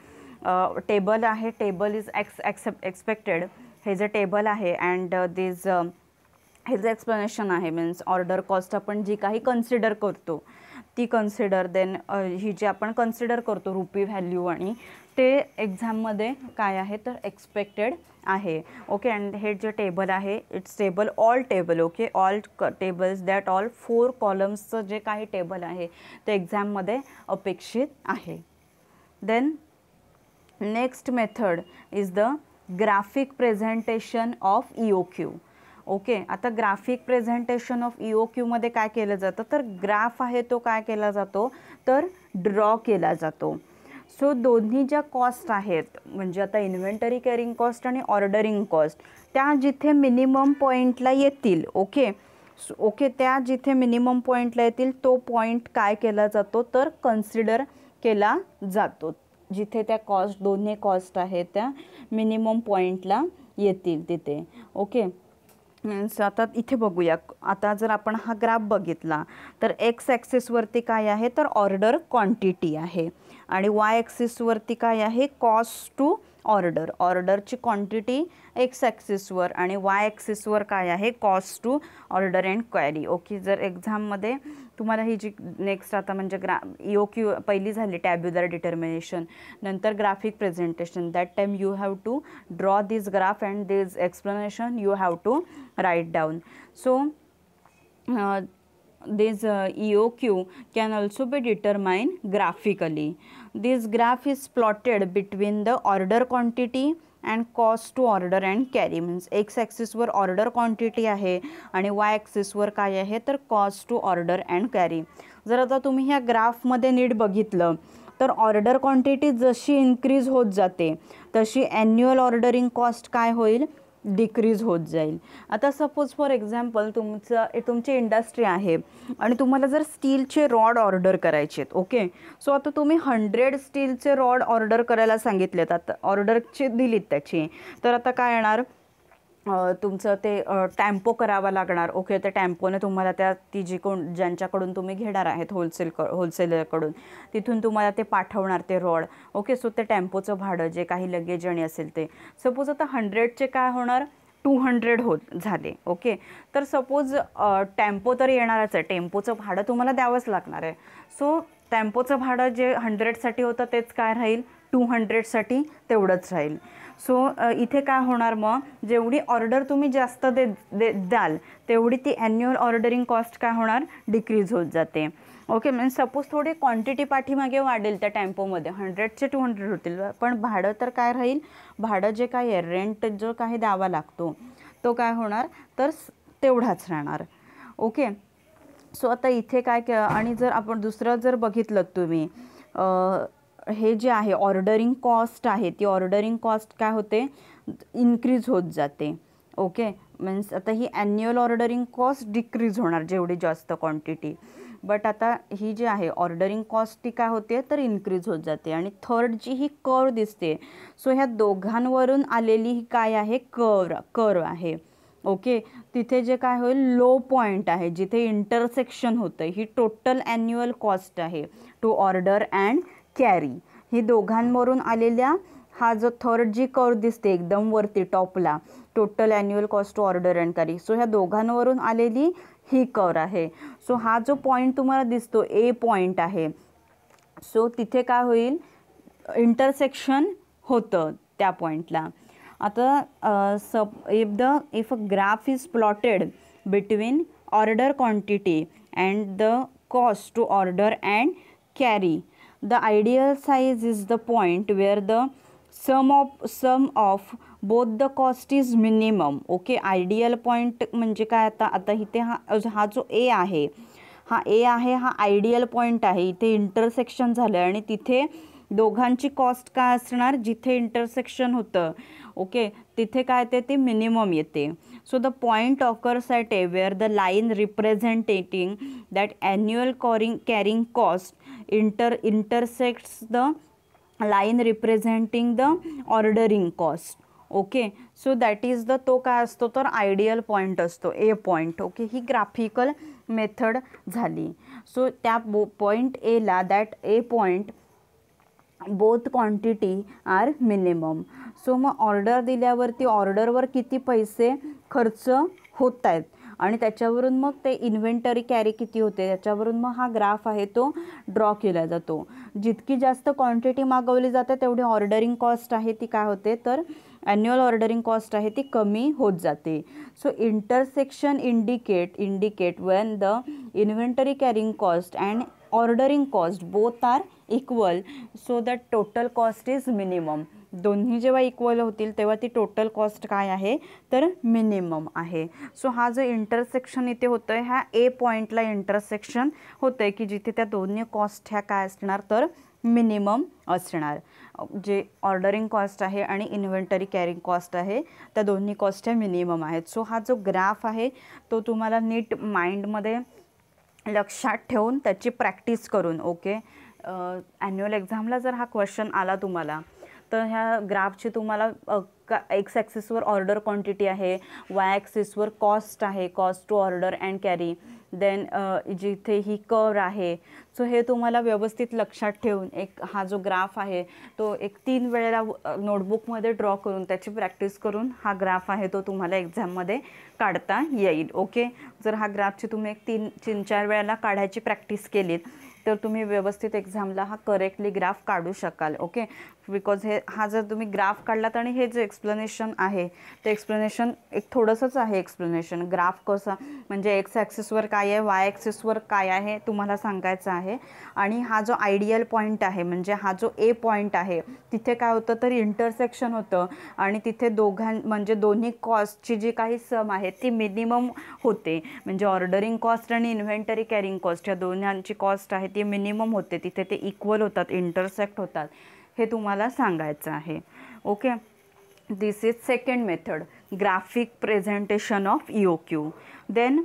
टेबल आहे टेबल इज एक्स एक्सेप एक्सपेक्टेड हे जे टेबल आहे अँड दिज हे जे एक्सप्लेनेशन आहे मीन्स ऑर्डर कॉस्ट आपण जी काही कन्सिडर करतो ती कन्सिडर देन ही जी आपण कन्सिडर करतो रुपी व्हॅल्यू आणि ते एक्झाममध्ये काय आहे तर एक्सपेक्टेड आहे ओके अँड हे जे टेबल आहे it's table all table okay all tables that all four कॉलम्सचं जे काही टेबल आहे ते एक्झाममध्ये अपेक्षित आहे then next method is the graphic presentation of O Q okay आता ग्राफिक प्रेझेंटेशन ऑफ इओ क्यूमध्ये काय केलं जातं तर ग्राफ आहे तो काय केला जातो तर ड्रॉ केला जातो सो दोन्ही ज्या कॉस्ट आहेत म्हणजे आता इन्व्हेंटरी केअरिंग कॉस्ट आणि ऑर्डरिंग कॉस्ट त्या जिथे मिनिमम पॉईंटला येतील ओके ओके त्या जिथे मिनिमम पॉईंटला येतील तो पॉईंट काय केला जातो तर कन्सिडर केला जातो जिथे त्या कॉस्ट दोन्ही कॉस्ट आहेत त्या मिनिमम पॉईंटला येतील तिथे ओके आता इथे बघूया आता जर आपण हा ग्राफ बघितला तर एक्स ॲक्सेसवरती काय आहे तर ऑर्डर क्वांटिटी आहे आणि वाय ॲक्सिसवरती काय आहे कॉस्ट टू ऑर्डर ऑर्डरची क्वांटिटी एक्स ॲक्सिसवर आणि वाय ॲक्सिसवर काय आहे cost to order and query okay जर एक्झाममध्ये तुम्हाला ही जी नेक्स्ट आता म्हणजे ग्रा यो क्यू पहिली झाली टॅब्युलर डिटर्मिनेशन नंतर graphic presentation that time you have to draw this graph and this explanation you have to write down so this uh, EOQ can also be determined graphically. This graph is plotted between the order quantity and cost to order and carry means X ॲक्सिसवर order quantity आहे आणि Y ॲक्सिसवर काय आहे तर cost to order and carry जर आता तुम्ही ह्या ग्राफमध्ये नीट बघितलं तर ऑर्डर क्वांटिटी जशी इन्क्रीज होत जाते तशी ॲन्युअल ऑर्डरिंग कॉस्ट काय होईल डिक्रीज होत जाईल आता सपोज फॉर एक्झाम्पल तुमचं तुमची इंडस्ट्री आहे आणि तुम्हाला जर स्टीलचे रॉड ऑर्डर करायचे आहेत ओके सो आता तुम्ही हंड्रेड स्टीलचे रॉड ऑर्डर करायला सांगितलेत आता ऑर्डरचे दिलीत त्याची तर आता काय येणार तुमचं ते टॅम्पो करावा लागणार ओके त्या टॅम्पोने तुम्हाला त्या ती जी कोण ज्यांच्याकडून तुम्ही घेणार आहेत होलसेल क होलसेलरकडून तिथून तुम्हाला ते पाठवणार ते रॉड ओके सो ते टॅम्पोचं भाडं जे काही लगेज आणि असेल ते सपोज आता हंड्रेडचे काय होणार टू हंड्रेड होत झाले ओके तर सपोज टॅम्पो तर येणारच आहे टेम्पोचं भाडं तुम्हाला द्यावंच लागणार आहे सो टॅम्पोचं भाडं जे हंड्रेडसाठी होतं तेच काय राहील टू हंड्रेडसाठी तेवढंच राहील सो इथे काय होणार मग जेवढी ऑर्डर तुम्ही जास्त दे द्याल तेवढी ती ॲन्युअल ऑर्डरिंग कॉस्ट काय होणार डिक्रीज होत जाते ओके म्हणजे सपोज थोडी क्वांटिटी पाठीमागे वाढेल त्या टेम्पोमध्ये हंड्रेडचे टू हंड्रेड होतील पण भाडं तर काय राहील भाडं जे काय आहे रेंट जो काही द्यावा लागतो तो काय होणार तर तेवढाच राहणार ओके सो आता इथे काय आणि जर आपण दुसरं जर बघितलं तुम्ही हे जे आहे ऑर्डरिंग कॉस्ट आहे ती ऑर्डरिंग कॉस्ट काय होते इन्क्रीज होत जाते ओके मीन्स आता ही ॲन्युअल ऑर्डरिंग कॉस्ट डिक्रीज होणार जेवढी जास्त क्वांटिटी बट आता ही जी आहे ऑर्डरिंग कॉस्ट ती काय होते तर इन्क्रीज होत जाते आणि थर्ड जी ही कर दिसते सो ह्या दोघांवरून आलेली ही काय आहे कर कर आहे ओके तिथे जे काय होईल लो पॉईंट आहे जिथे इंटरसेक्शन होतं ही टोटल ॲन्युअल कॉस्ट आहे टू ऑर्डर अँड कॅरी ही दोघांवरून आलेल्या हा जो थर्ड जी कर दिसते एकदम वरती टॉपला total annual cost to order and carry so ह्या दोघांवरून आलेली ही कर आहे सो हा जो पॉईंट तुम्हाला दिसतो ए पॉईंट आहे सो तिथे काय होईल इंटरसेक्शन होतं त्या पॉईंटला आता सप if the if a graph is plotted between order quantity and the cost to order and carry the ideal size is the point where the sum of sum of both the cost is minimum okay ideal point म्हणजे काय आता आता इथे हा हा जो ए आहे हा ए आहे हा आयडियल पॉईंट आहे इथे इंटरसेक्शन झालं आणि तिथे दोघांची कॉस्ट काय असणार जिथे इंटरसेक्शन होतं ओके तिथे काय येते ते मिनिमम येते so the point occurs at A where the line representing that annual carrying carrying cost inter intersects the line representing the ordering cost okay so that is the तो काय असतो तर आयडियल पॉईंट असतो A point okay ही graphical method झाली so त्या बो point एला that A point both quantity are minimum so मग ऑर्डर दिल्यावरती ऑर्डरवर किती पैसे खर्च होत आहेत आणि त्याच्यावरून मग ते इन्व्हेंटरी कॅरी किती होते त्याच्यावरून मग हा ग्राफ आहे तो ड्रॉ केला जातो जितकी जास्त क्वांटिटी मागवली जाते तेवढी ऑर्डरिंग कॉस्ट आहे ती काय होते तर ॲन्युअल ऑर्डरिंग कॉस्ट आहे ती कमी होत जाते so intersection indicate indicate when the inventory carrying cost and ordering cost both are equal so that total cost is minimum दोन्ही जेव्हा इक्वल होतील तेव्हा ती टोटल कॉस्ट काय आहे तर मिनिमम आहे सो हा जो इंटरसेक्शन इथे होतं आहे ह्या ए पॉईंटला इंटरसेक्शन होतं आहे की जिथे त्या दोन्ही कॉस्ट ह्या काय असणार तर मिनिमम असणार जे ऑर्डरिंग कॉस्ट आहे आणि इन्व्हेंटरी कॅरिंग कॉस्ट आहे त्या दोन्ही कॉस्ट ह्या मिनिमम आहेत सो हा जो ग्राफ आहे तो तुम्हाला नीट माइंडमध्ये लक्षात ठेवून त्याची प्रॅक्टिस करून ओके ॲन्युअल एक्झामला जर हा क्वेश्चन आला तुम्हाला तर ह्या ग्राफची तुम्हाला एक्स ॲक्सिसवर ऑर्डर क्वांटिटी आहे वाय ॲक्सिसवर कॉस्ट आहे cost to order and carry then जिथे ही कर आहे सो हे तुम्हाला व्यवस्थित लक्षात ठेवून एक हा जो ग्राफ आहे तो एक तीन वेळेला नोटबुकमध्ये ड्रॉ करून त्याची प्रॅक्टिस करून हा ग्राफ आहे तो तुम्हाला एक्झाममध्ये काढता येईल ओके जर हा ग्राफची तुम्ही एक तीन तीन चार वेळेला काढायची प्रॅक्टिस केलीत तर तुम्ही व्यवस्थित एक्झामला हा करेक्टली ग्राफ काढू शकाल ओके बिकॉज हे हा जर तुम्ही ग्राफ काढलात आणि हे जे एक्सप्लेनेशन आहे ते एक्सप्लेनेशन एक थोडंसंच आहे एक्सप्लेनेशन ग्राफ कसा म्हणजे एक्स ॲक्सिसवर काय आहे वाय ॲक्सिसवर काय आहे तुम्हाला सांगायचं आहे आणि हा जो आयडियल पॉईंट आहे म्हणजे हा जो ए पॉईंट आहे तिथे काय होतं तर इंटरसेक्शन होतं आणि तिथे दोघां म्हणजे दोन्ही कॉस्टची जी काही सम आहे ती मिनिमम होते म्हणजे ऑर्डरिंग कॉस्ट आणि इन्व्हेंटरी कॅरिंग कॉस्ट या दोन्हीची कॉस्ट आहे ते मिनिमम होते तिथे ते इक्वल होतात इंटरसेक्ट होतात हे तुम्हाला सांगायचं आहे okay this is second method graphic presentation of इओ Q then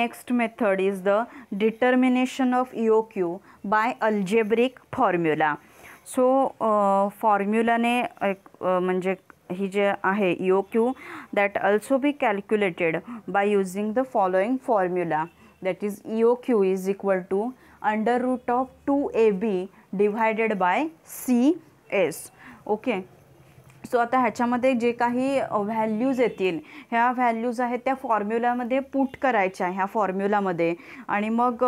next method is the determination of इओ Q by algebraic formula so फॉर्म्युलाने एक म्हणजे ही जे आहे E O Q that also be calculated by using the following formula that is E O Q is equal to under root of two A B divided by C S okay so आता ह्याच्यामध्ये जे काही व्हॅल्यूज येतील ह्या values आहेत त्या फॉर्म्युलामध्ये put करायच्या ह्या फॉर्म्युलामध्ये आणि मग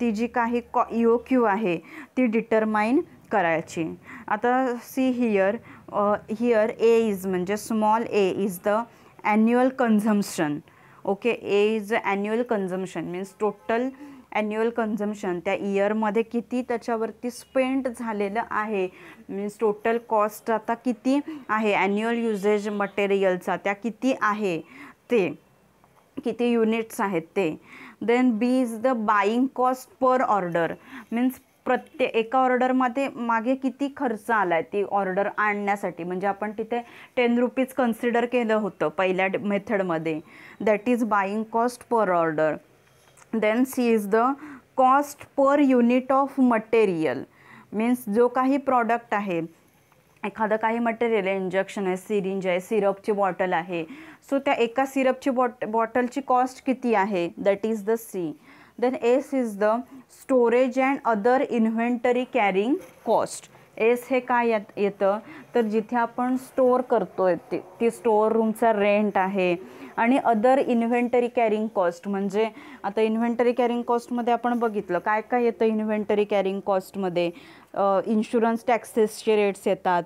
ती जी काही कॉ ओ क्यू आहे ती डिटरमाइन करायची आता see here here A is म्हणजे small A is the annual consumption okay A is a annual consumption means total annual consumption त्या इयरमध्ये किती त्याच्यावरती स्पेंड झालेलं आहे मीन्स टोटल कॉस्ट आता किती आहे ॲन्युअल युजेज मटेरियलचा त्या किती आहे ते किती युनिट्स आहेत ते then B is the buying cost per order means प्रत्येक एका ऑर्डरमध्ये मागे किती खर्च आला आहे ती ऑर्डर आणण्यासाठी म्हणजे आपण तिथे टेन रुपीज कन्सिडर केलं होतं पहिल्या मेथडमध्ये that is buying cost per order then C is the cost per unit of material means जो काही प्रॉडक्ट आहे एखादं काही मटेरियल आहे इंजेक्शन आहे सिरिंज आहे सिरपची बॉटल आहे सो त्या एका सिरपची बॉट बॉटलची कॉस्ट किती आहे that is the C then S is the storage and other inventory carrying cost S हे काय येत येतं तर जिथे आपण स्टोअर करतो आहे ती ती स्टोअर रूमचा रेंट आहे आणि अदर इन्व्हेंटरी कॅरिंग कॉस्ट म्हणजे आता इन्व्हेंटरी कॅरिंग कॉस्टमध्ये आपण बघितलं काय काय येतं इन्व्हेंटरी कॅरिंग कॉस्टमध्ये इन्शुरन्स टॅक्सेसचे रेट्स येतात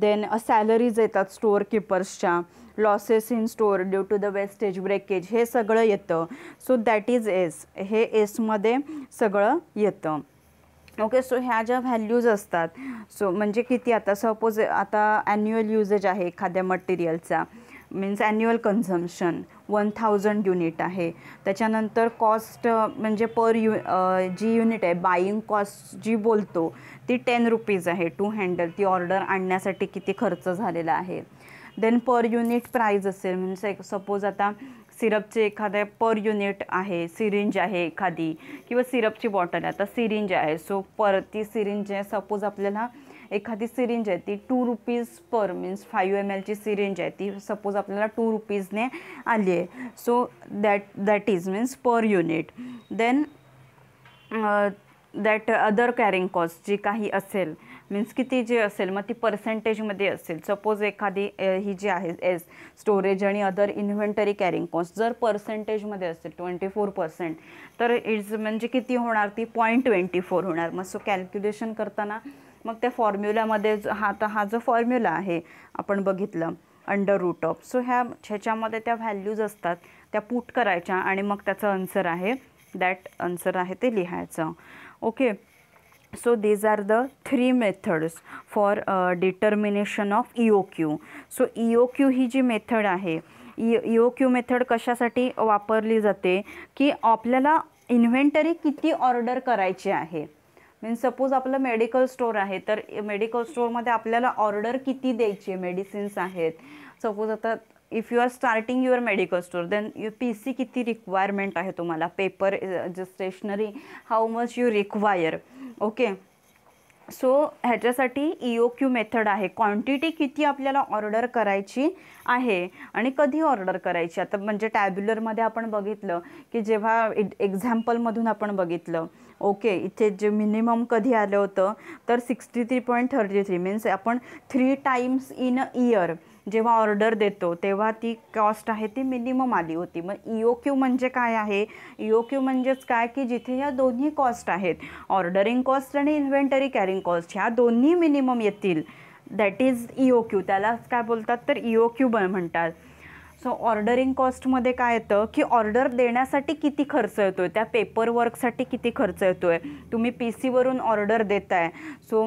देन सॅलरीज येतात स्टोअर किपर्सच्या losses in store due to the wastage breakage हे सगळं येतं सो दॅट इज एस हे एसमध्ये सगळं येतं ओके सो ह्या ज्या व्हॅल्यूज असतात सो म्हणजे किती आता सपोज आता ॲन्युअल युजेज आहे एखाद्या मटेरियलचा means annual consumption one thousand unit आहे त्याच्यानंतर कॉस्ट म्हणजे पर यु जी युनिट आहे बाईंग कॉस्ट जी बोलतो ती टेन रुपीज आहे टू हँडल ती ऑर्डर आणण्यासाठी किती खर्च झालेला आहे देन पर युनिट प्राईज असेल म्हणजे सपोज आता सिरपचे एखादे पर युनिट आहे सिरिंज आहे एखादी किंवा सिरपची बॉटल आहे आता सिरिंज आहे सो पर ती सिरिंज आहे सपोज आपल्याला एखादी सिरिंज आहे ती two rupees per means five M एलची सिरिंज आहे ती सपोज आपल्याला टू रुपीजने आली आहे so that that is means per unit then that other carrying cost जी काही असेल मीन्स किती जे असेल मग ती पर्सेंटेजमध्ये असेल सपोज एखादी ही जी आहे एस स्टोरेज आणि अदर इन्व्हेंटरी कॅरिंग कॉस्ट जर पर्सेंटेजमध्ये असेल ट्वेंटी फोर पर्सेंट तर इट्स म्हणजे किती होणार ती पॉईंट ट्वेंटी फोर होणार मग सो कॅल्क्युलेशन करताना मग त्या फॉर्म्युल्यामध्ये हा तर हा जो फॉर्म्युला आहे आपण बघितलं अंडर रूट ऑफ सो ह्या ह्याच्यामध्ये त्या व्हॅल्यूज असतात त्या पुट करायच्या आणि मग त्याचं आन्सर आहे दॅट आन्सर आहे ते लिहायचं okay so these are the three methods for determination of इओ क्यू सो इओ क्यू ही जी मेथड आहे क्यू e मेथड कशासाठी वापरली जाते की आपल्याला इन्व्हेंटरी किती ऑर्डर करायची आहे मीन्स सपोज आपलं मेडिकल स्टोअर आहे तर मेडिकल स्टोअरमध्ये आपल्याला ऑर्डर किती द्यायची आहे मेडिसिन्स आहेत सपोज आता if you are starting your medical store then you P C किती रिक्वायरमेंट आहे तुम्हाला paper stationery how much you require okay so ह्याच्यासाठी ई ओ क्यू मेथड आहे क्वांटिटी किती आपल्याला ऑर्डर करायची आहे आणि कधी ऑर्डर करायची आता म्हणजे टॅब्युलरमध्ये आपण बघितलं की जेव्हा एक्झाम्पलमधून e-, आपण बघितलं ओके इथे जे मिनिमम कधी आलं होतं तर sixty three point thirty three means आपण three times in a year जेव्हा ऑर्डर देतो तेव्हा ती कॉस्ट आहे ती मिनिमम आली होती मग ईओ e क्यू म्हणजे काय आहे ईओ e क्यू म्हणजेच काय की जिथे ह्या दोन्ही कॉस्ट आहेत ऑर्डरिंग कॉस्ट आणि इन्व्हेंटरी कॅरिंग कॉस्ट ह्या दोन्ही मिनिमम येतील दॅट इज ईओ क्यू त्याला काय बोलतात तर ईओ ओ क्यू म्हणतात सो ऑर्डरिंग कॉस्टमध्ये काय येतं की ऑर्डर देण्यासाठी किती खर्च येतो आहे त्या पेपर वर्कसाठी किती खर्च येतो आहे तुम्ही पी सीवरून ऑर्डर देताय सो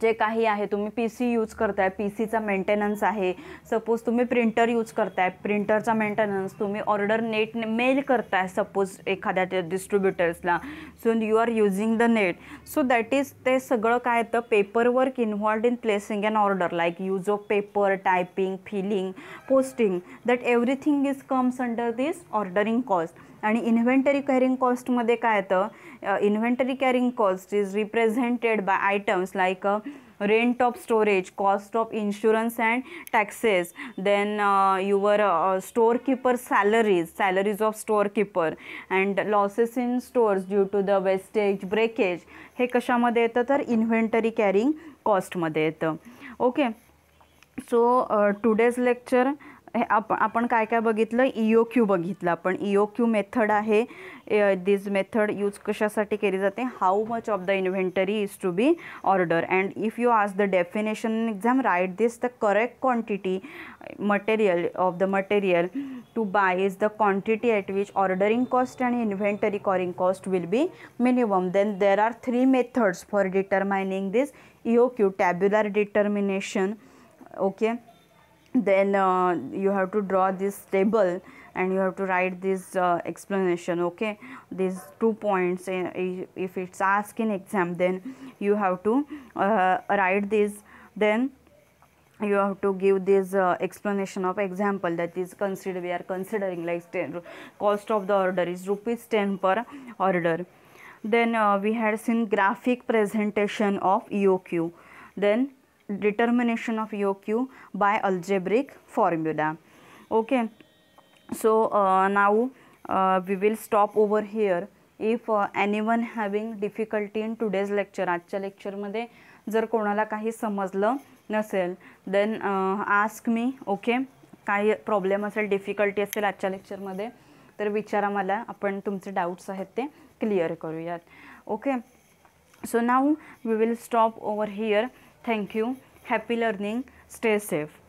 जे काही आहे तुम्ही पी सी यूज करताय पी सीचा मेंटेनन्स आहे सपोज तुम्ही प्रिंटर यूज करताय प्रिंटरचा मेंटेनन्स तुम्ही ऑर्डर नेट मेल करताय सपोज एखाद्या त्या डिस्ट्रीब्युटर्सला so you are using the net so that is ते सगळं काय येतं paper work involved in placing and order like use of paper typing filling posting that everything is comes under this ordering cost आणि inventory carrying कॉस्टमध्ये काय येतं inventory carrying cost is represented by items like rent of storage cost of insurance and taxes then your store keeper salaries salaries of store keeper and losses in stores due to the wastage breakage हे कशामध्ये येतं तर inventory carrying कॉस्टमध्ये येतं okay so today's lecture आपण काय काय बघितलं ईओ e क्यू बघितलं आपण ईओ क्यू मेथड आहे दिस मेथड यूज कशासाठी केली जाते how much of the inventory is to be order and if you आज the definition exam write this the correct quantity material of the material to buy is the quantity at which ordering cost and inventory carrying cost will be minimum then there are three methods for determining this EO Q tabular determination okay then uh, you have to draw this table and you have to write this uh, explanation okay these two points eh, if it's asked in exam then you have to uh, write this then you have to give this uh, explanation of example that is considered. we are considering like ten, cost of the order is rupees 10 per order then uh, we had seen graphic presentation of eoq then determination of EOQ by algebraic formula. Okay, so uh, now uh, we will stop over here. If any one having difficulty in today's lecture आजच्या लेक्चरमध्ये जर कोणाला काही समजलं नसेल then ask me okay काही problem असेल difficulty असेल आजच्या लेक्चरमध्ये तर विचारा मला आपण तुमचे डाऊट्स आहेत ते क्लिअर करूयात okay so now we will stop over here Thank you. Happy learning. Stay safe.